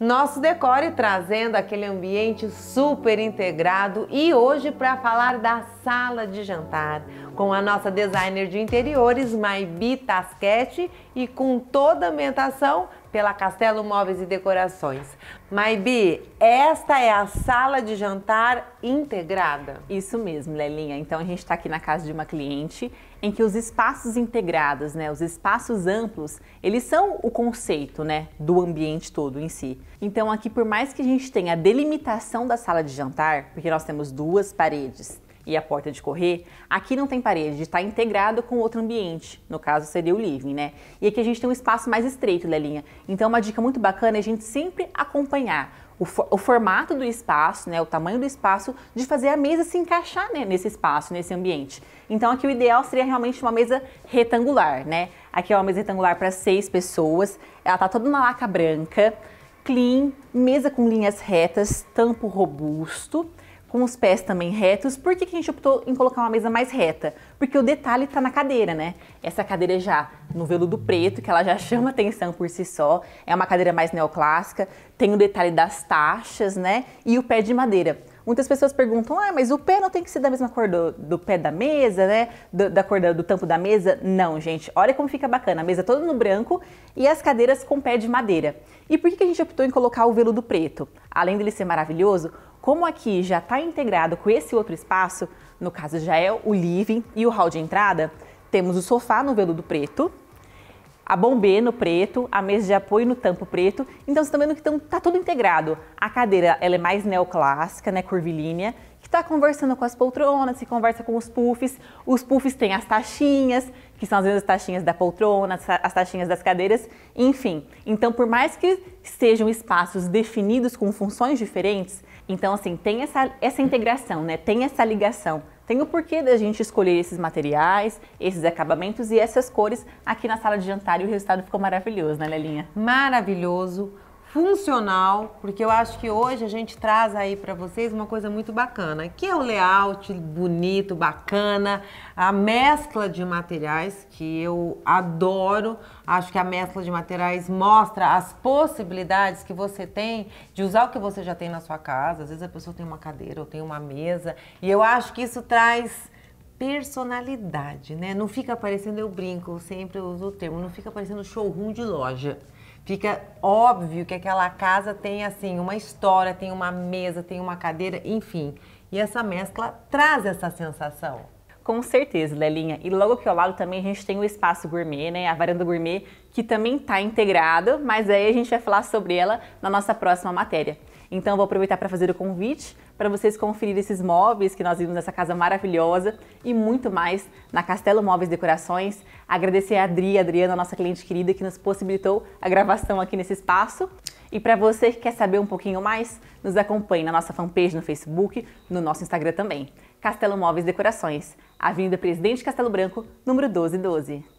Nosso decore trazendo aquele ambiente super integrado e hoje para falar da sala de jantar, com a nossa designer de interiores, Maibi Tasquete, e com toda a ambientação pela Castelo Móveis e Decorações. Maibi, esta é a sala de jantar integrada? Isso mesmo, Lelinha. Então a gente está aqui na casa de uma cliente em que os espaços integrados, né, os espaços amplos, eles são o conceito, né, do ambiente todo em si. Então aqui por mais que a gente tenha a delimitação da sala de jantar, porque nós temos duas paredes, e a porta de correr, aqui não tem parede, está integrado com outro ambiente, no caso seria o living, né? E aqui a gente tem um espaço mais estreito, Lelinha. Então uma dica muito bacana é a gente sempre acompanhar o, for, o, formato do espaço, né, o tamanho do espaço, de fazer a mesa se encaixar né, nesse espaço, nesse ambiente. Então aqui o ideal seria realmente uma mesa retangular, né? Aqui é uma mesa retangular para seis pessoas, ela tá toda na laca branca, clean, mesa com linhas retas, tampo robusto com os pés também retos. Por que, que a gente optou em colocar uma mesa mais reta? Porque o detalhe está na cadeira, né? Essa cadeira já no veludo preto, que ela já chama atenção por si só. É uma cadeira mais neoclássica, tem o detalhe das taxas, né? E o pé de madeira. Muitas pessoas perguntam, ah, mas o pé não tem que ser da mesma cor do, do pé da mesa, né? Do, da cor do, do tampo da mesa. Não, gente, olha como fica bacana. A mesa toda no branco e as cadeiras com pé de madeira. E por que, que a gente optou em colocar o veludo preto? Além dele ser maravilhoso, como aqui já está integrado com esse outro espaço, no caso já é o living e o hall de entrada, temos o sofá no veludo preto, a bombê no preto, a mesa de apoio no tampo preto. Então vocês estão vendo que está tudo integrado. A cadeira ela é mais neoclássica, né, curvilínea, que está conversando com as poltronas, se conversa com os puffs. Os puffs têm as taxinhas, que são às vezes as taxinhas da poltrona, as taxinhas das cadeiras, enfim. Então por mais que sejam espaços definidos com funções diferentes, então, assim, tem essa, essa integração, né? Tem essa ligação. Tem o porquê da gente escolher esses materiais, esses acabamentos e essas cores aqui na sala de jantar e o resultado ficou maravilhoso, né, Lelinha? Maravilhoso funcional, porque eu acho que hoje a gente traz aí para vocês uma coisa muito bacana, que é o layout bonito, bacana, a mescla de materiais que eu adoro. Acho que a mescla de materiais mostra as possibilidades que você tem de usar o que você já tem na sua casa. Às vezes a pessoa tem uma cadeira ou tem uma mesa, e eu acho que isso traz personalidade, né? Não fica aparecendo eu brinco, sempre eu uso o termo, não fica aparecendo showroom de loja fica óbvio que aquela casa tem assim uma história, tem uma mesa, tem uma cadeira, enfim. E essa mescla traz essa sensação. Com certeza, Lelinha. E logo aqui ao lado também a gente tem o espaço gourmet, né? A varanda gourmet, que também está integrado, mas aí a gente vai falar sobre ela na nossa próxima matéria. Então vou aproveitar para fazer o convite para vocês conferirem esses móveis que nós vimos nessa casa maravilhosa e muito mais na Castelo Móveis Decorações. Agradecer a Adri, a Adriana, nossa cliente querida, que nos possibilitou a gravação aqui nesse espaço. E para você que quer saber um pouquinho mais, nos acompanhe na nossa fanpage no Facebook, no nosso Instagram também. Castelo Móveis Decorações, Avenida Presidente Castelo Branco, número 1212.